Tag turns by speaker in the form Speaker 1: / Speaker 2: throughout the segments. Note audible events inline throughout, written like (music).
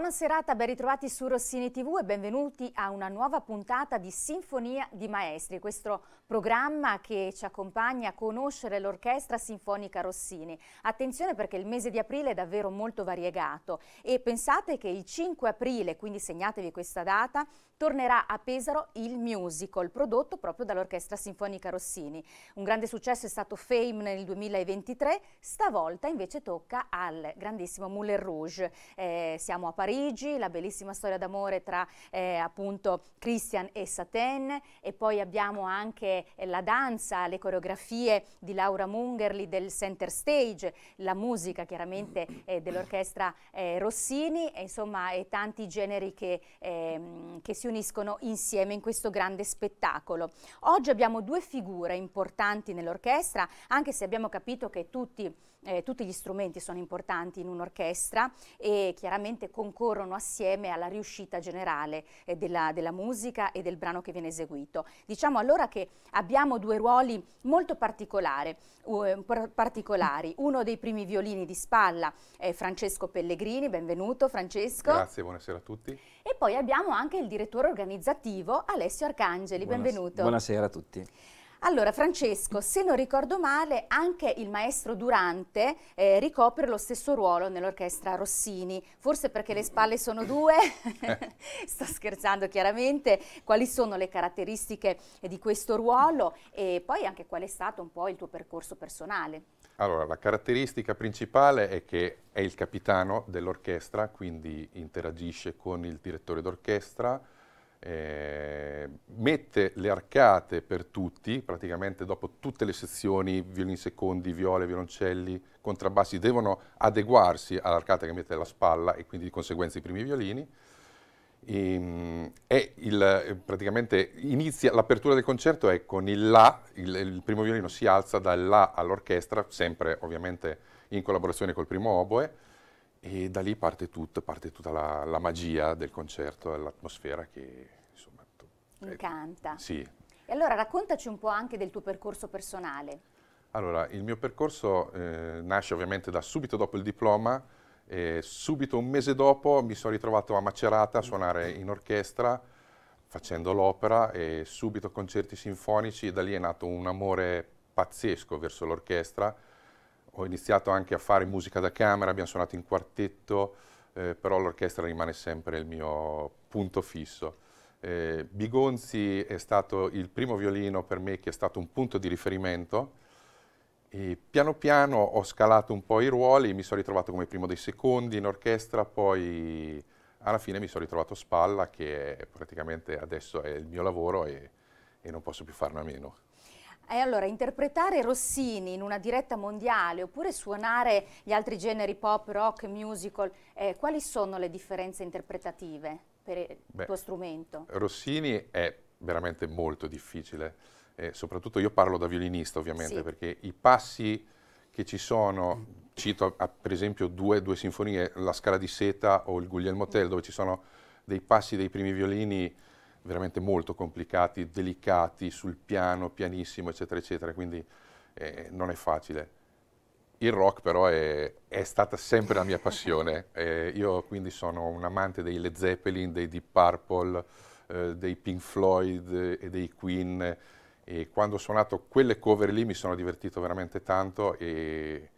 Speaker 1: Buona serata, ben ritrovati su Rossini TV e benvenuti a una nuova puntata di Sinfonia di Maestri, questo programma che ci accompagna a conoscere l'Orchestra Sinfonica Rossini. Attenzione perché il mese di aprile è davvero molto variegato e pensate che il 5 aprile, quindi segnatevi questa data, tornerà a Pesaro il musical, prodotto proprio dall'Orchestra Sinfonica Rossini. Un grande successo è stato Fame nel 2023, stavolta invece tocca al grandissimo Moulin Rouge. Eh, siamo a Parigi, la bellissima storia d'amore tra eh, appunto Christian e Satin e poi abbiamo anche la danza, le coreografie di Laura Mungerli del Center Stage, la musica chiaramente eh, dell'Orchestra eh, Rossini, e, insomma e tanti generi che, ehm, che si uniscono insieme in questo grande spettacolo. Oggi abbiamo due figure importanti nell'orchestra, anche se abbiamo capito che tutti, eh, tutti gli strumenti sono importanti in un'orchestra e chiaramente concorrono assieme alla riuscita generale eh, della, della musica e del brano che viene eseguito. Diciamo allora che abbiamo due ruoli molto particolari, uh, eh, particolari. uno dei primi violini di spalla è Francesco Pellegrini, benvenuto Francesco. Grazie,
Speaker 2: buonasera a tutti.
Speaker 1: E poi abbiamo anche il direttore direttore organizzativo Alessio Arcangeli. Buonas Benvenuto. Buonasera a tutti. Allora Francesco, se non ricordo male, anche il maestro Durante eh, ricopre lo stesso ruolo nell'orchestra Rossini, forse perché le spalle sono due, (laughs) (laughs) sto scherzando chiaramente, quali sono le caratteristiche di questo ruolo e poi anche qual è stato un po' il tuo percorso personale?
Speaker 2: Allora, la caratteristica principale è che è il capitano dell'orchestra, quindi interagisce con il direttore d'orchestra, eh, mette le arcate per tutti, praticamente dopo tutte le sezioni, violini secondi, viole, violoncelli, contrabbassi, devono adeguarsi all'arcata che mette la spalla e quindi di conseguenza i primi violini. E, ehm, e il, eh, praticamente inizia l'apertura del concerto è con il La, il, il primo violino si alza dal La all'orchestra, sempre ovviamente in collaborazione col primo oboe, e da lì parte tutto, parte tutta la, la magia del concerto, l'atmosfera che insomma... Tu,
Speaker 1: eh, Incanta. Eh, sì. E allora raccontaci un po' anche del tuo percorso personale.
Speaker 2: Allora, il mio percorso eh, nasce ovviamente da subito dopo il diploma, e subito un mese dopo mi sono ritrovato a Macerata a suonare in orchestra facendo l'opera e subito concerti sinfonici e da lì è nato un amore pazzesco verso l'orchestra ho iniziato anche a fare musica da camera, abbiamo suonato in quartetto, eh, però l'orchestra rimane sempre il mio punto fisso. Eh, Bigonzi è stato il primo violino per me che è stato un punto di riferimento e piano piano ho scalato un po' i ruoli, mi sono ritrovato come primo dei secondi in orchestra, poi alla fine mi sono ritrovato spalla che è praticamente adesso è il mio lavoro e, e non posso più farne a meno.
Speaker 1: E allora, interpretare Rossini in una diretta mondiale oppure suonare gli altri generi pop, rock, musical, eh, quali sono le differenze interpretative per il Beh, tuo strumento?
Speaker 2: Rossini è veramente molto difficile, eh, soprattutto io parlo da violinista ovviamente, sì. perché i passi che ci sono, cito a, per esempio due, due, sinfonie, la Scala di Seta o il Guglielmo Tell, dove ci sono dei passi dei primi violini veramente molto complicati, delicati, sul piano, pianissimo, eccetera, eccetera, quindi eh, non è facile. Il rock però è, è stata sempre la mia (laughs) passione, eh, io quindi sono un amante dei Led Zeppelin, dei Deep Purple, eh, dei Pink Floyd e dei Queen e quando ho suonato quelle cover lì mi sono divertito veramente tanto e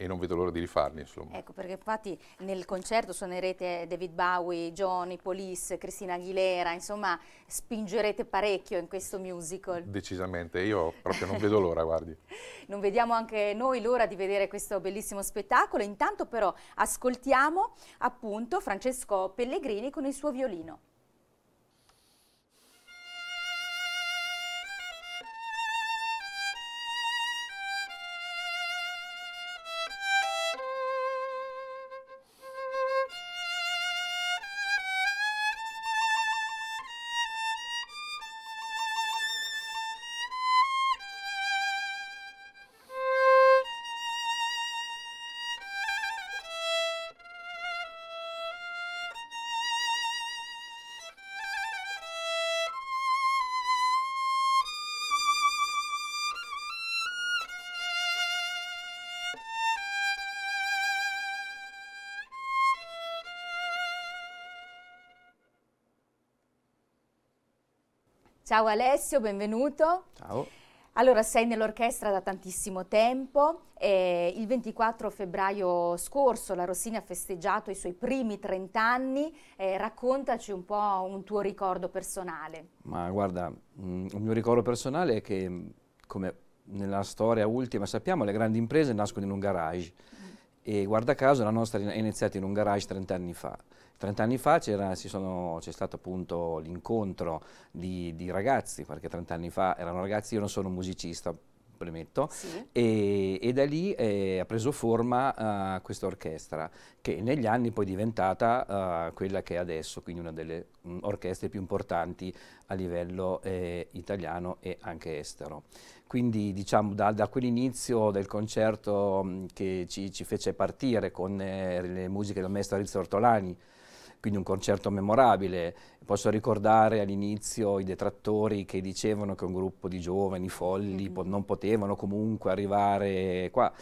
Speaker 2: e non vedo l'ora di rifarli. Insomma. Ecco,
Speaker 1: perché infatti nel concerto suonerete David Bowie, Johnny, Police, Cristina Aguilera, insomma spingerete parecchio in questo musical.
Speaker 2: Decisamente, io proprio non vedo (laughs) l'ora, guardi. Non
Speaker 1: vediamo anche noi l'ora di vedere questo bellissimo spettacolo, intanto però ascoltiamo appunto Francesco Pellegrini con il suo violino. Ciao Alessio, benvenuto. Ciao. Allora, sei nell'orchestra da tantissimo tempo. Eh, il 24 febbraio scorso la Rossini ha festeggiato i suoi primi 30 anni. Eh, raccontaci un po' un tuo ricordo personale.
Speaker 3: Ma guarda, un mm, mio ricordo personale è che, come nella storia ultima sappiamo, le grandi imprese nascono in un garage. Mm. E guarda caso la nostra è iniziata in un garage 30 anni fa. Trent'anni fa c'è stato appunto l'incontro di, di, ragazzi, perché trent'anni fa erano ragazzi, io non sono musicista, premetto, sì. e, e, da lì eh, ha preso forma uh, questa orchestra, che negli anni poi è diventata uh, quella che è adesso, quindi una delle mh, mm, orchestre più importanti a livello eh, italiano e anche estero quindi diciamo da, da quell'inizio del concerto mh, mm, che ci, ci, fece partire con eh, le musiche del maestro Rizzo Ortolani quindi un concerto memorabile. Posso ricordare all'inizio i detrattori che dicevano che un gruppo di giovani folli mm -hmm. non potevano comunque arrivare qua.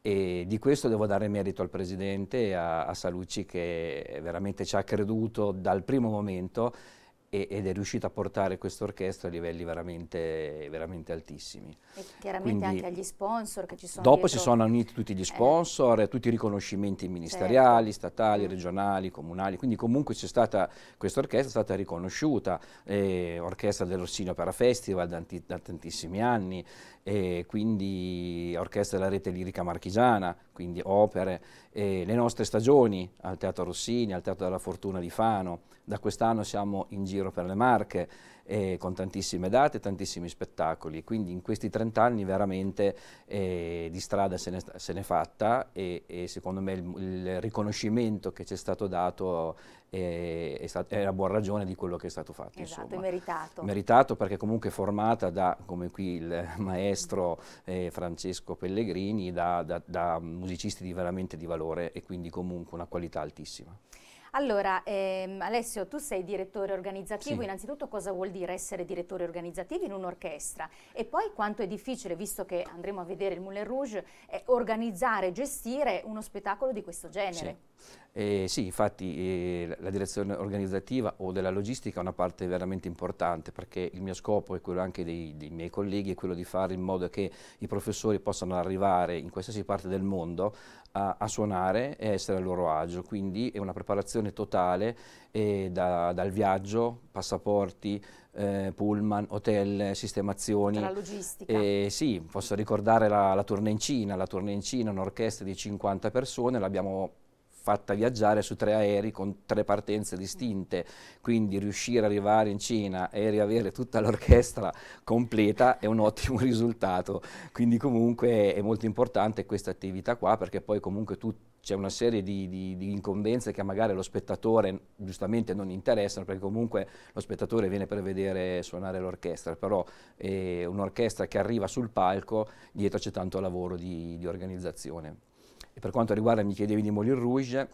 Speaker 3: E di questo devo dare merito al Presidente, a, a Salucci, che veramente ci ha creduto dal primo momento ed è riuscito a portare questa orchestra a livelli veramente, veramente altissimi.
Speaker 1: E chiaramente Quindi, anche agli sponsor che ci sono. Dopo dietro. si sono
Speaker 3: uniti tutti gli eh. sponsor, eh. tutti i riconoscimenti ministeriali, certo. statali, mm. regionali, comunali. Quindi comunque c'è stata questa orchestra, è stata riconosciuta, eh, orchestra dell'Orsino Opera Festival da, da tantissimi anni, eh, quindi orchestra della rete lirica marchigiana, quindi opere, eh, le nostre stagioni al Teatro Rossini, al Teatro della Fortuna di Fano, da quest'anno siamo in giro per le Marche eh, con tantissime date, e tantissimi spettacoli, quindi in questi 30 anni veramente eh, di strada se ne, se ne è fatta e, e, secondo me il, il riconoscimento che ci è stato dato e, è, stat- è la buona ragione di quello che è stato fatto. Esatto, insomma.
Speaker 1: meritato.
Speaker 3: Meritato perché comunque formata da, come qui il maestro eh, Francesco Pellegrini, da, da, da musicisti di veramente di valore e quindi comunque una qualità altissima.
Speaker 1: Allora, ehm, Alessio, tu sei direttore organizzativo, sì. innanzitutto cosa vuol dire essere direttore organizzativo in un'orchestra? E poi quanto è difficile, visto che andremo a vedere il Moulin Rouge, eh, organizzare, gestire uno spettacolo di questo genere?
Speaker 3: Sì. Eh, sì, infatti eh, la direzione organizzativa o della logistica è una parte veramente importante perché il mio scopo e quello anche dei, dei, miei colleghi è quello di fare in modo che i professori possano arrivare in qualsiasi parte del mondo a, a, suonare e essere a loro agio, quindi è una preparazione totale eh, da, dal viaggio, passaporti, eh, pullman, hotel, sistemazioni. La logistica. Eh, sì, posso ricordare la, la tournée in Cina, la tournée in Cina, un'orchestra di 50 persone, l'abbiamo fatta viaggiare su tre aerei con tre partenze distinte, quindi riuscire ad arrivare in Cina e riavere tutta l'orchestra completa è un ottimo (laughs) risultato, quindi comunque è molto importante questa attività qua perché poi comunque tu c'è una serie di, di, di, incombenze che magari lo spettatore giustamente non interessano perché comunque lo spettatore viene per vedere suonare l'orchestra, però eh, un'orchestra che arriva sul palco dietro c'è tanto lavoro di, di organizzazione per quanto riguarda, mi chiedevi di Molin Rouge,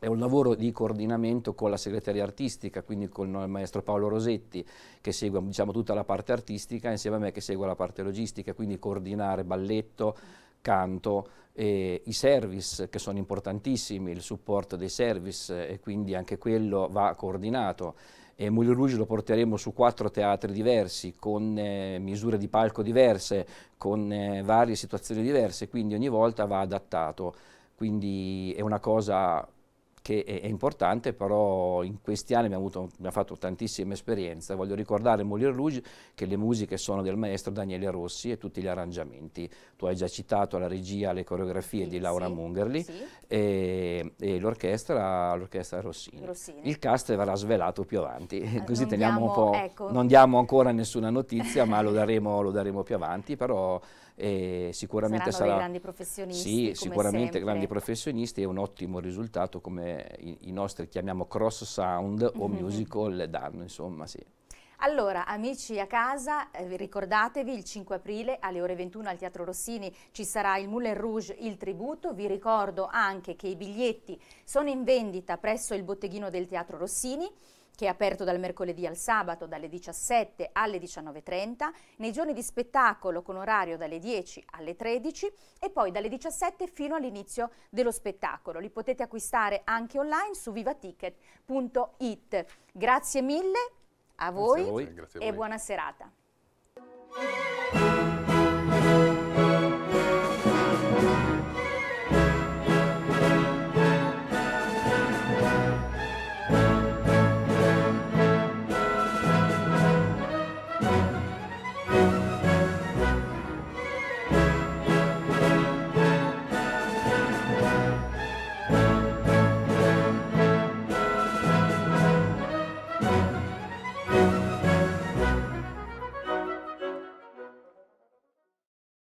Speaker 3: è un lavoro di coordinamento con la segreteria artistica, quindi con il maestro Paolo Rosetti che segue diciamo, tutta la parte artistica insieme a me che segue la parte logistica, quindi coordinare balletto, canto, e i service che sono importantissimi, il supporto dei service e quindi anche quello va coordinato e Moulin Rouge lo porteremo su quattro teatri diversi, con eh, misure di palco diverse, con eh, varie situazioni diverse, quindi ogni volta va adattato. Quindi è una cosa che è, è, importante, però in questi anni abbiamo, avuto, abbiamo fatto tantissima esperienza. Voglio ricordare Moulin Rouge che le musiche sono del maestro Daniele Rossi e tutti gli arrangiamenti. Tu hai già citato la regia, le coreografie sì, di Laura sì, Mungerli sì. e, e l'orchestra, Rossini. Rossini. Il cast verrà svelato più avanti, allora, eh, così teniamo diamo, un po', ecco. non diamo ancora nessuna notizia, ma lo (laughs) daremo, lo daremo più avanti, però e sicuramente Saranno sarà, grandi professionisti. Sì, sicuramente sempre. grandi professionisti e un ottimo risultato come i, i nostri chiamiamo cross sound o mhm. musical danno, insomma, sì.
Speaker 1: Allora, amici a casa, eh, ricordatevi il 5 aprile alle ore 21 al Teatro Rossini ci sarà il Moulin Rouge, il tributo. Vi ricordo anche che i biglietti sono in vendita presso il botteghino del Teatro Rossini che è aperto dal mercoledì al sabato dalle 17 alle 19.30, nei giorni di spettacolo con orario dalle 10 alle 13 e poi dalle 17 fino all'inizio dello spettacolo. Li potete acquistare anche online su vivaticket.it. Grazie mille a voi, a voi. e buona serata.